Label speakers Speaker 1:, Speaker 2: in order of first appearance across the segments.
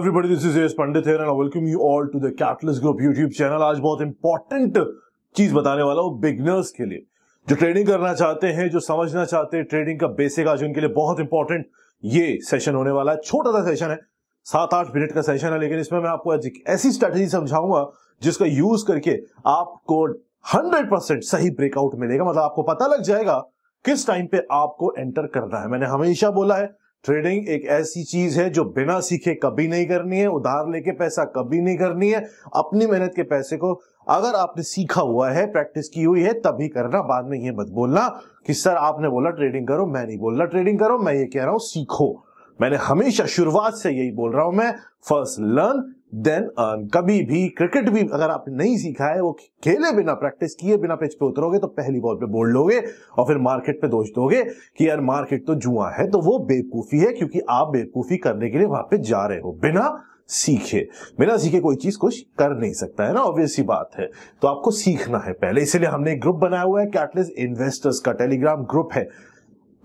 Speaker 1: everybody this is S Pandit है and welcome you all to the catalyst group YouTube channel आज बहुत important चीज बताने वाला हूँ बिगनर्स के लिए जो ट्रेडिंग करना चाहते हैं जो समझना चाहते हैं ट्रेडिंग का बेसिक आज उनके लिए बहुत इंपॉर्टेंट ये सेशन होने वाला है छोटा सा सेशन है सात आठ मिनट का सेशन है लेकिन इसमें मैं आपको आज एक ऐसी स्ट्रेटेजी समझाऊंगा जिसका यूज करके आपको हंड्रेड सही ब्रेकआउट मिलेगा मतलब आपको पता लग जाएगा किस टाइम पे आपको एंटर करना है मैंने हमेशा बोला है ट्रेडिंग एक ऐसी चीज है जो बिना सीखे कभी नहीं करनी है उधार लेके पैसा कभी नहीं करनी है अपनी मेहनत के पैसे को अगर आपने सीखा हुआ है प्रैक्टिस की हुई है तभी करना बाद में ये मत बोलना कि सर आपने बोला ट्रेडिंग करो मैं नहीं बोल रहा ट्रेडिंग करो मैं ये कह रहा हूं सीखो मैंने हमेशा शुरुआत से यही बोल रहा हूं मैं first learn then earn uh, कभी भी क्रिकेट भी अगर आपने नहीं सीखा है वो खेले बिना प्रैक्टिस किए बिना पिच पे उतरोगे तो पहली बॉल पे बोल लोगे और फिर मार्केट पे दोष दोगे कि यार मार्केट तो जुआ है तो वो बेवकूफी है क्योंकि आप बेवकूफी करने के लिए वहां पे जा रहे हो बिना सीखे बिना सीखे कोई चीज कुछ कर नहीं सकता है ना ऑब्वियस ही बात है तो आपको सीखना है पहले इसलिए हमने एक ग्रुप बनाया हुआ है कैटलिस्ट इन्वेस्टर्स का टेलीग्राम ग्रुप है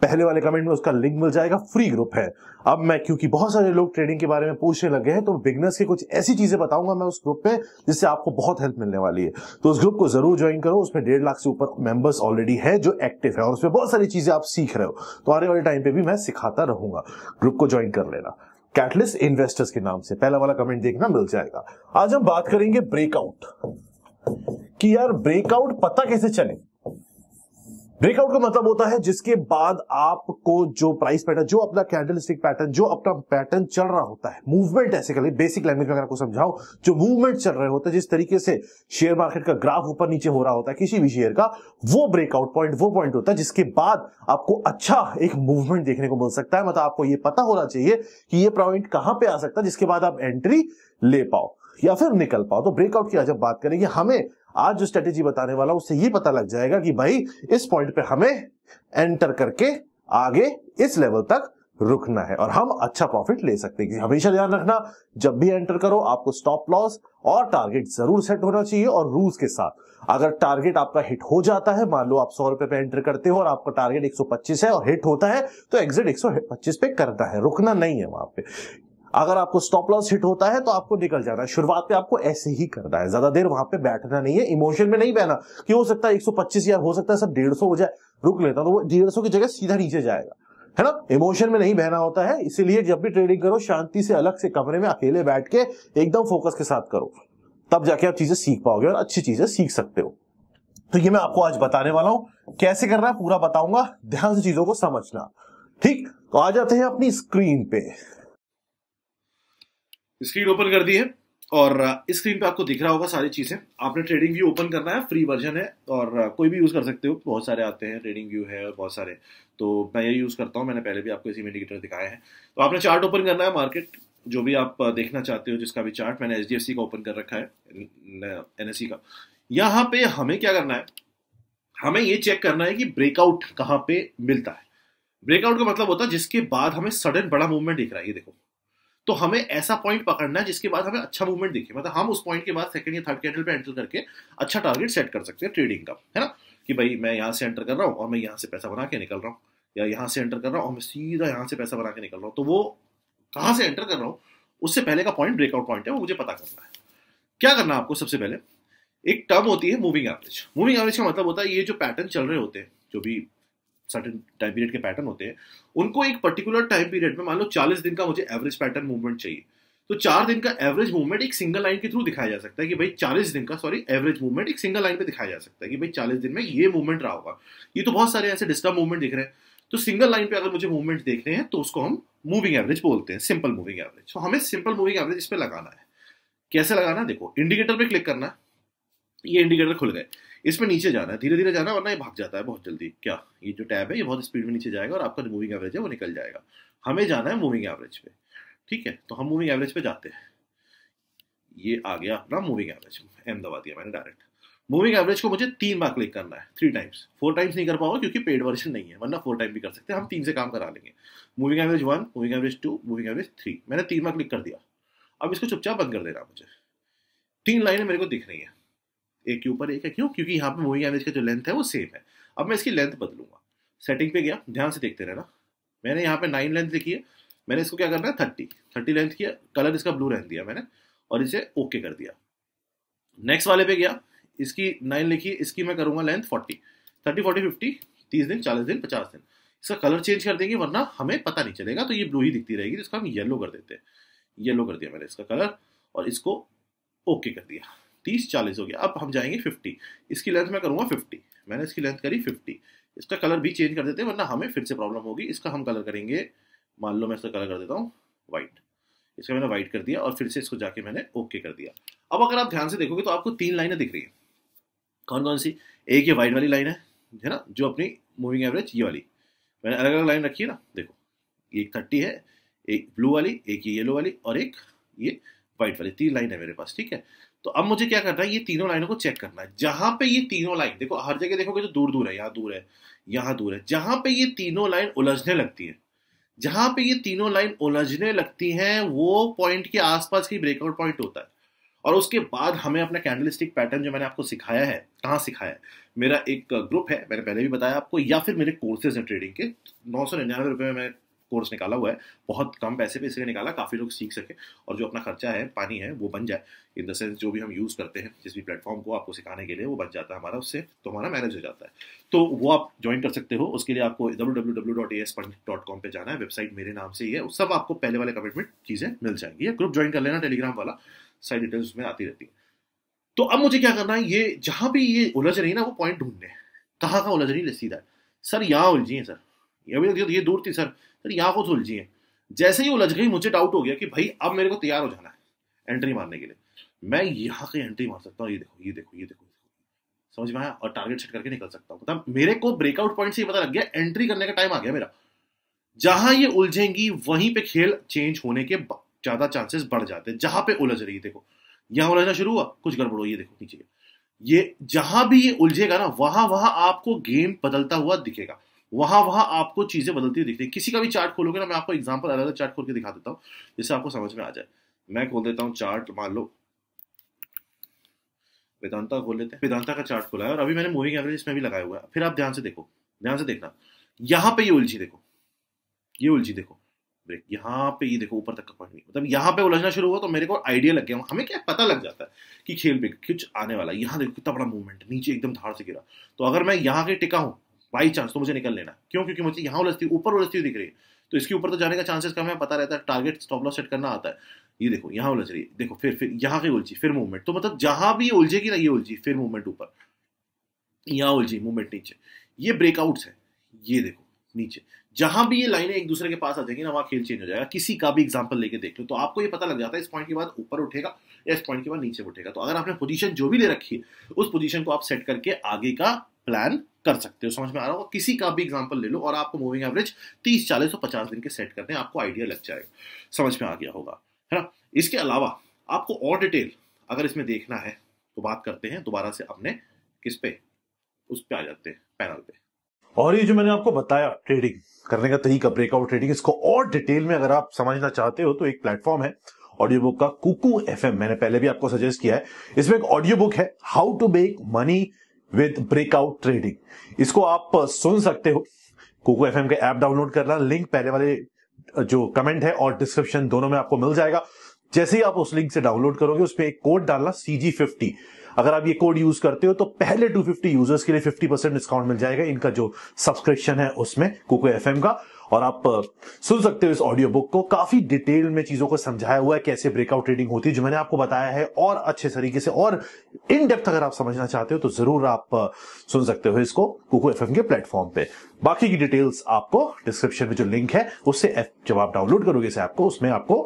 Speaker 1: पहले वाले कमेंट में उसका लिंक मिल जाएगा फ्री ग्रुप है अब मैं क्योंकि बहुत सारे लोग ट्रेडिंग के बारे में पूछने लगे हैं तो बिगनर्स के कुछ ऐसी चीजें बताऊंगा मैं उस ग्रुप पे जिससे आपको बहुत हेल्प मिलने वाली है तो उस ग्रुप को जरूर ज्वाइन करो उसमें डेढ़ लाख से ऊपर मेंबर्स ऑलरेडी है जो एक्टिव है और उसमें बहुत सारी चीजें आप सीख रहे हो तो आने वाले टाइम पे भी मैं सिखाता रहूंगा ग्रुप को ज्वाइन कर लेना कैटलिस्ट इन्वेस्टर्स के नाम से पहला वाला कमेंट देखना मिल जाएगा आज हम बात करेंगे ब्रेकआउट कि यार ब्रेकआउट पता कैसे चले ब्रेकआउट का मतलब होता है जिसके बाद आपको जो प्राइस पैटर्न जो अपना कैंडलस्टिक पैटर्न जो अपना पैटर्न चल रहा होता है मूवमेंट ऐसे कर बेसिक लैंग्वेज में अगर आपको समझाओ जो मूवमेंट चल रहे होते हैं जिस तरीके से शेयर मार्केट का ग्राफ ऊपर नीचे हो रहा होता है किसी भी शेयर का वो ब्रेकआउट पॉइंट वो पॉइंट होता है जिसके बाद आपको अच्छा एक मूवमेंट देखने को मिल सकता है मतलब आपको ये पता होना चाहिए कि ये पॉइंट कहां पर आ सकता है जिसके बाद आप एंट्री ले पाओ या फिर निकल पाओ तो ब्रेकआउट की आज बात करेंगे हमें आज जो स्ट्रेटेजी बताने वाला उससे ये पता लग जाएगा कि भाई इस पॉइंट पे हमें एंटर करके आगे इस लेवल तक रुकना है और हम अच्छा प्रॉफिट ले सकते हैं हमेशा ध्यान रखना जब भी एंटर करो आपको स्टॉप लॉस और टारगेट जरूर सेट होना चाहिए और रूल्स के साथ अगर टारगेट आपका हिट हो जाता है मान लो आप सौ रुपए पे एंटर करते हो और आपका टारगेट 125 है और हिट होता है तो एग्जिट 125 पे करना है रुकना नहीं है वहां पे अगर आपको स्टॉप लॉस हिट होता है तो आपको निकल जाना है शुरुआत में आपको ऐसे ही करना है ज्यादा देर वहां पे बैठना नहीं है इमोशन में नहीं बहना कि हो सकता है 125 यार हो सकता है सर डेढ़ हो जाए रुक लेता तो वो डेढ़ की जगह सीधा नीचे जाएगा है ना इमोशन में नहीं बहना होता है इसीलिए जब भी ट्रेडिंग करो शांति से अलग से कमरे में अकेले बैठ के एकदम फोकस के साथ करो तब जाके आप चीजें सीख पाओगे और अच्छी चीजें सीख सकते हो तो ये मैं आपको आज बताने वाला हूं कैसे करना है पूरा बताऊंगा ध्यान से चीजों को समझना ठीक तो आ जाते हैं अपनी स्क्रीन पे स्क्रीन ओपन कर दी है और स्क्रीन पे आपको दिख रहा होगा सारी चीज़ें आपने ट्रेडिंग व्यू ओपन करना है फ्री वर्जन है और कोई भी यूज़ कर सकते हो बहुत सारे आते हैं ट्रेडिंग व्यू है बहुत सारे तो मैं ये यूज़ करता हूँ मैंने पहले भी आपको इसी में इंडिकेटर दिखाया है तो आपने चार्ट ओपन करना है मार्केट जो भी आप देखना चाहते हो जिसका भी चार्ट मैंने एच का ओपन कर रखा है एन का यहाँ पे हमें क्या करना है हमें ये चेक करना है कि ब्रेकआउट कहाँ पे मिलता है ब्रेकआउट का मतलब होता है जिसके बाद हमें सडन बड़ा मूवमेंट दिख रहा है ये देखो तो हमें ऐसा पॉइंट पकड़ना है जिसके बाद हमें अच्छा मूवमेंट दिखे मतलब हम उस पॉइंट के बाद सेकंड या थर्ड कैंडल पे एंटर करके अच्छा टारगेट सेट कर सकते हैं ट्रेडिंग का है ना कि भाई मैं यहाँ से एंटर कर रहा हूँ और मैं यहाँ से पैसा बना के निकल रहा हूँ या यहाँ से एंटर कर रहा हूँ और मैं सीधा यहाँ से पैसा बना के निकल रहा हूँ तो वो कहाँ से एंटर कर रहा हूँ उससे पहले का पॉइंट ब्रेकआउट पॉइंट है वो मुझे पता करना है क्या करना आपको सबसे पहले एक टर्म होती है मूविंग एवरेज मूविंग एवरेज का मतलब होता है ये जो पैटर्न चल रहे होते हैं जो भी सर्टन टाइम पीरियड के पैटर्न होते हैं उनको एक पर्टिकुलर टाइम पीरियड में मान लो चालीस दिन का मुझे एवरेज पैटर्न मूवमेंट चाहिए तो चार दिन का एवरेज मूवमेंट एक सिंगल लाइन के थ्रू दिखाया जा सकता है कि भाई चालीस दिन का सॉरी एवरेज मूवमेंट एक सिंगल लाइन पे दिखाया जा सकता है कि भाई चालीस दिन में ये मूवमेंट रहा होगा ये तो बहुत सारे ऐसे डिस्टर्ब मूवमेंट दिख रहे हैं तो सिंगल लाइन पे अगर मुझे मूवमेंट देख रहे हैं तो उसको हम मूविंग एवरेज बोलते हैं सिंपल मूविंग एवरेज तो हमें सिंपल मूविंग एवरेज इस पर लगाना है कैसे लगाना है देखो इंडिकेटर पे क्लिक करना ये इंडिकेटर खुल गए इसमें नीचे जाना है धीरे धीरे जाना वरना ये भाग जाता है बहुत जल्दी क्या ये जो टैब है ये बहुत स्पीड में नीचे जाएगा और आपका जो मूविंग एवरेज है वो निकल जाएगा हमें जाना है मूविंग एवरेज पे ठीक है तो हम मूविंग एवरेज पे जाते हैं ये आ गया अपना मूविंग एवरेज एम दबा दिया मैंने डायरेक्ट मूविंग एवरेज को मुझे तीन बार क्लिक करना है थ्री टाइम्स फोर टाइम्स नहीं कर पाऊंगा क्योंकि पेड वर्जन नहीं है वरना फोर टाइम भी कर सकते हैं हम तीन से काम करा लेंगे moving average one moving average two moving average three मैंने तीन बार क्लिक कर दिया अब इसको चुपचाप बंद कर देना मुझे तीन लाइनें मेरे को दिख रही है एक के ऊपर एक है क्यों क्योंकि यहाँ पे मूविंग एवरेज का जो लेंथ है वो सेम है अब मैं इसकी लेंथ बदलूंगा सेटिंग पे गया ध्यान से देखते रहना मैंने यहाँ पे नाइन लेंथ लिखी है मैंने इसको क्या करना है थर्टी थर्टी लेंथ किया कलर इसका ब्लू रहने दिया मैंने और इसे ओके कर दिया नेक्स्ट वाले पे गया इसकी नाइन लिखी इसकी मैं करूँगा length forty thirty forty fifty तीस दिन चालीस दिन पचास दिन इसका कलर चेंज कर देंगे वरना हमें पता नहीं चलेगा तो ये ब्लू ही दिखती रहेगी तो इसका हम येलो कर देते हैं येलो कर दिया मैंने इसका कलर और इसको ओके कर दिया तीस चालीस हो गया अब हम जाएंगे फिफ्टी इसकी लेंथ मैं करूँगा फिफ्टी मैंने इसकी लेंथ करी फिफ्टी इसका कलर भी चेंज कर देते हैं वरना हमें फिर से प्रॉब्लम होगी इसका हम कलर करेंगे मान लो मैं इसका कलर कर देता हूँ वाइट इसका मैंने वाइट कर दिया और फिर से इसको जाके मैंने ओके कर दिया अब अगर आप ध्यान से देखोगे तो आपको तीन लाइनें दिख रही हैं कौन कौन सी एक ये वाइट वाली लाइन है है ना जो अपनी मूविंग एवरेज ये वाली मैंने अलग अलग लाइन रखी है ना देखो एक थर्टी है एक ब्लू वाली एक ये येलो वाली और एक ये वाइट वाली तीन लाइन है मेरे पास ठीक है तो अब मुझे क्या करना है ये तीनों लाइनों को चेक करना है जहां पे ये तीनों लाइन देखो हर जगह देखोगे तो दूर दूर है यहाँ दूर है यहाँ दूर है जहां पे ये तीनों लाइन उलझने लगती है जहां पे ये तीनों लाइन उलझने लगती हैं वो पॉइंट के आसपास ही ब्रेकआउट पॉइंट होता है और उसके बाद हमें अपना कैंडलिस्टिक पैटर्न जो मैंने आपको सिखाया है कहाँ सिखाया है मेरा एक ग्रुप है मैंने पहले भी बताया आपको या फिर मेरे कोर्सेज हैं ट्रेडिंग के नौ सौ निन्यानवे रुपये में मैं कोर्स निकाला हुआ है बहुत कम पैसे पे इसलिए निकाला काफ़ी लोग सीख सके और जो अपना खर्चा है पानी है वो बन जाए इन द सेंस जो भी हम यूज़ करते हैं जिस भी प्लेटफॉर्म को आपको सिखाने के लिए वो बन जाता है हमारा उससे तो हमारा मैनेज हो जाता है तो वो आप ज्वाइन कर सकते हो उसके लिए आपको डब्ल्यू पे जाना है वेबसाइट मेरे नाम से ही है सब आपको पहले वाले कमिटमेंट चीज़ें मिल जाएंगी ग्रुप ज्वाइन कर लेना टेलीग्राम वाला सारी डिटेल्स में आती रहती है तो अब मुझे क्या करना है ये जहाँ भी ये उलझ रही ना वो पॉइंट ढूंढने कहाँ कहाँ उलझ रही है सीधा सर यहाँ उलझी है सर अभी तक ये दूर थी सर सर यहाँ को सुलझिए जैसे ही उलझ गई मुझे डाउट हो गया कि भाई अब मेरे को तैयार हो जाना है एंट्री मारने के लिए मैं यहाँ की एंट्री मार सकता हूँ ये देखो ये देखो ये देखो समझ में आया और टारगेट सेट करके निकल सकता हूँ मतलब मेरे को ब्रेकआउट पॉइंट से ये पता लग गया एंट्री करने का टाइम आ गया मेरा जहां ये उलझेंगी वहीं पे खेल चेंज होने के ज्यादा चांसेस बढ़ जाते हैं जहां पे उलझ रही है देखो यहाँ उलझना शुरू हुआ कुछ गड़बड़ो ये देखो नीचे ये जहां भी ये उलझेगा ना वहां वहां आपको गेम बदलता हुआ दिखेगा वहां वहां आपको चीजें बदलती हुई दिखती है किसी का भी चार्ट खोलोगे ना मैं आपको एग्जाम्पल अलग अलग चार्ट खोल के दिखा देता हूँ जिससे आपको समझ में आ जाए मैं खोल देता हूँ चार्ट मान लो वेदांता खोल लेते हैं वेदांता का चार्ट खोला है और अभी मैंने मूविंग एवरेज इसमें भी लगाया हुआ है फिर आप ध्यान से देखो ध्यान से देखना यहाँ पे ये उलझी देखो ये उलझी देखो ब्रेक यहाँ पे ये देखो ऊपर तक का पॉइंट नहीं मतलब यहाँ पे उलझना शुरू हुआ तो मेरे को आइडिया लग गया हमें क्या पता लग जाता है कि खेल पे कुछ आने वाला है यहाँ देखो कितना बड़ा मूवमेंट नीचे एकदम धार से गिरा तो अगर मैं यहाँ के टिका हूँ बाई चांस तो मुझे निकल लेना क्यों क्योंकि मुझे यहाँ उलझती ऊपर उलझती हुई दिख रही है तो इसके ऊपर तो जाने का चांसेस कम है पता रहता है टारगेट स्टॉप लॉस सेट करना आता है ये देखो यहाँ उलझ रही है देखो फिर फिर यहाँ की उलझी फिर मूवमेंट तो मतलब जहां भी उलझेगी ना ये उलझी फिर मूवमेंट ऊपर यहाँ उलझी मूवमेंट नीचे ये ब्रेकआउट है ये देखो नीचे जहां भी ये लाइनें एक दूसरे के पास आ जाएगी ना वहां खेल चेंज हो जाएगा किसी का भी एग्जाम्पल लेके देख लो तो आपको ये पता लग जाता है इस पॉइंट के बाद ऊपर उठेगा या इस पॉइंट के बाद नीचे उठेगा तो अगर आपने पोजीशन जो भी ले रखी है उस पोजीशन को आप सेट करके आगे का प्लान कर सकते हो समझ में आ रहा होगा किसी का भी एग्जाम्पल ले लो और आपको मूविंग एवरेज तीस चालीस और पचास दिन के सेट करते हैं आपको आइडिया लग जाएगा समझ में आ गया होगा है ना इसके अलावा आपको और डिटेल अगर इसमें देखना है तो बात करते हैं दोबारा से अपने किस पे उस पे आ जाते हैं पैनल पे और ये जो मैंने आपको बताया ट्रेडिंग करने का तरीका ब्रेकआउट ट्रेडिंग इसको और डिटेल में अगर आप समझना चाहते हो तो एक प्लेटफॉर्म है ऑडियो बुक का कुकू एफ मैंने पहले भी आपको सजेस्ट किया है इसमें एक ऑडियो बुक है how to make money with breakout trading इसको आप सुन सकते हो कोको एफ का ऐप डाउनलोड करना लिंक पहले वाले जो कमेंट है और डिस्क्रिप्शन दोनों में आपको मिल जाएगा जैसे ही आप उस लिंक से डाउनलोड करोगे उस पर एक कोड डालना सी जी फिफ्टी अगर आप ये कोड यूज करते हो तो पहले टू फिफ्टी यूजर्स के लिए फिफ्टी परसेंट डिस्काउंट मिल जाएगा इनका जो सब्सक्रिप्शन है उसमें कुको एफ का और आप सुन सकते हो इस ऑडियो बुक को काफी डिटेल में चीजों को समझाया हुआ है कैसे ब्रेकआउट ट्रेडिंग होती है जो मैंने आपको बताया है और अच्छे तरीके से और इन डेप्थ अगर आप समझना चाहते हो तो जरूर आप सुन सकते हो इसको कुकू एफ के प्लेटफॉर्म पे बाकी की डिटेल्स आपको डिस्क्रिप्शन में जो लिंक है उससे जब आप डाउनलोड करोगे इस आपको उसमें आपको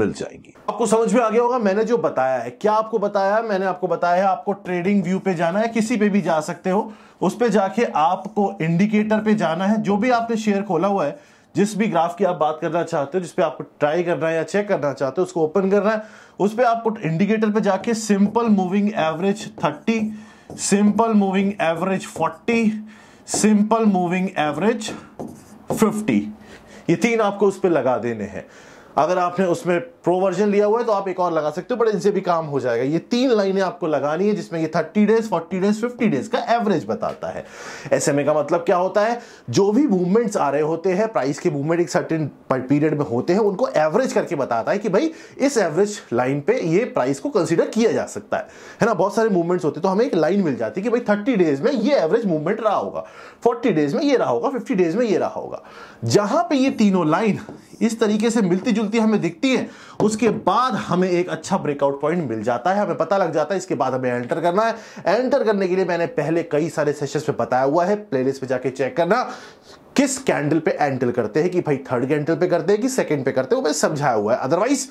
Speaker 1: मिल जाएंगी आपको समझ में आ गया होगा मैंने जो बताया है क्या आपको बताया है मैंने आपको बताया है आपको ट्रेडिंग व्यू पे जाना है किसी पे भी जा सकते हो उस पर जाके आपको इंडिकेटर पे जाना है जो भी आपने शेयर खोला हुआ है जिस भी ग्राफ की आप बात करना चाहते हो जिसपे आपको ट्राई करना है या चेक करना चाहते हो उसको ओपन करना है उस पर आपको इंडिकेटर पे जाके simple moving average thirty simple moving average forty simple moving average 50 ये तीन आपको उस पर लगा देने हैं अगर आपने उसमें प्रो वर्जन लिया हुआ है तो आप एक और लगा सकते हो बट इनसे भी काम हो जाएगा ये तीन लाइनें आपको लगानी है जिसमें ये thirty days forty days fifty days का एवरेज बताता है एस का मतलब क्या होता है जो भी मूवमेंट्स आ रहे होते हैं प्राइस के मूवमेंट एक सर्टेन पीरियड में होते हैं उनको एवरेज करके बताता है कि भाई इस एवरेज लाइन पे ये प्राइस को कंसिडर किया जा सकता है है ना बहुत सारे मूवमेंट्स होते हैं तो हमें एक लाइन मिल जाती है कि भाई थर्टी डेज में ये एवरेज मूवमेंट रहा होगा फोर्टी डेज में ये रहा होगा फिफ्टी डेज में ये रहा होगा जहां पर ये तीनों लाइन इस तरीके से मिलती जुलती चलती हमें दिखती है उसके बाद हमें एक अच्छा ब्रेकआउट पॉइंट मिल जाता है हमें पता लग जाता है इसके बाद हमें एंटर करना है एंटर करने के लिए मैंने पहले कई सारे सेशंस में बताया हुआ है प्लेलिस्ट पे जाके चेक करना किस कैंडल पे एंटर करते हैं कि भाई थर्ड कैंडल पे करते हैं कि सेकंड पे करते हैं वो मैं समझाया हुआ है अदरवाइज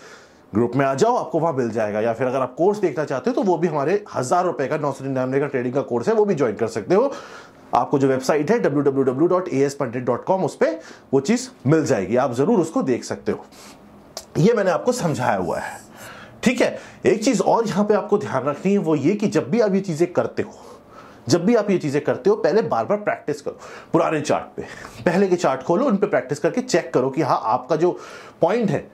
Speaker 1: ग्रुप में आ जाओ आपको वहां मिल जाएगा या फिर अगर आप कोर्स देखना चाहते हो तो वो भी हमारे हजार रुपए का नौ सौ निन्यानवे का ट्रेडिंग का कोर्स है वो भी ज्वाइन कर सकते हो आपको जो वेबसाइट है W W W dot A S Pandit dot com उस पर वो चीज़ मिल जाएगी आप ज़रूर उसको देख सकते हो ये मैंने आपको समझाया हुआ है ठीक है एक चीज और यहां पे आपको ध्यान रखनी है वो ये कि जब भी आप ये चीजें करते हो जब भी आप ये चीजें करते हो पहले बार बार प्रैक्टिस करो पुराने चार्ट पे पहले के चार्ट खोलो उन पे प्रैक्टिस करके चेक करो कि हाँ आपका जो पॉइंट है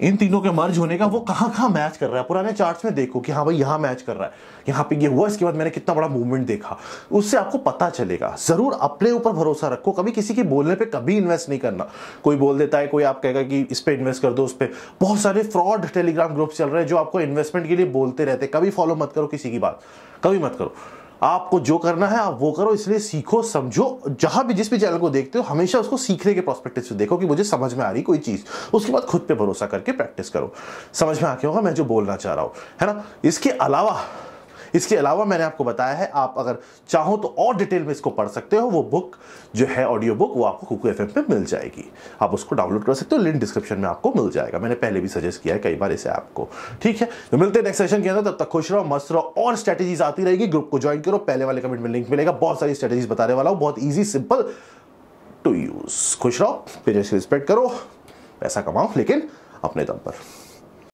Speaker 1: इन तीनों के मर्ज होने का वो कहाँ कहाँ मैच कर रहा है पुराने चार्ट्स में देखो कि हाँ भाई यहाँ मैच कर रहा है यहाँ पे ये हुआ इसके बाद मैंने कितना बड़ा मूवमेंट देखा उससे आपको पता चलेगा जरूर अपने ऊपर भरोसा रखो कभी किसी के बोलने पे कभी इन्वेस्ट नहीं करना कोई बोल देता है कोई आप कहेगा कि इस पर इन्वेस्ट कर दो उस पर बहुत सारे फ्रॉड टेलीग्राम ग्रुप चल रहे हैं जो आपको इन्वेस्टमेंट के लिए बोलते रहते कभी फॉलो मत करो किसी की बात कभी मत करो आपको जो करना है आप वो करो इसलिए सीखो समझो जहां भी जिस भी चैनल को देखते हो हमेशा उसको सीखने के प्रोस्पेक्टिव से देखो कि मुझे समझ में आ रही कोई चीज़ उसके बाद खुद पे भरोसा करके प्रैक्टिस करो समझ में आके होगा मैं जो बोलना चाह रहा हूँ है ना इसके अलावा इसके अलावा मैंने आपको बताया है आप अगर चाहो तो और डिटेल में इसको पढ़ सकते हो वो बुक जो है ऑडियो बुक वो आपको कुकू एफ पे मिल जाएगी आप उसको डाउनलोड कर सकते हो लिंक डिस्क्रिप्शन में आपको मिल जाएगा मैंने पहले भी सजेस्ट किया है कई बार इसे आपको ठीक है तो मिलते हैं नेक्स्ट सेशन के अंदर तब तक खुश रहो मस्त रहो और स्ट्रैटेजीज आती रहेगी ग्रुप को ज्वाइन करो पहले वाले कमेंट में लिंक मिलेगा बहुत सारी स्ट्रेटेजी बताने वाला हूँ बहुत ईजी सिंपल टू यूज खुश रहो पेरेंट्स रिस्पेक्ट करो पैसा कमाओ लेकिन अपने दम पर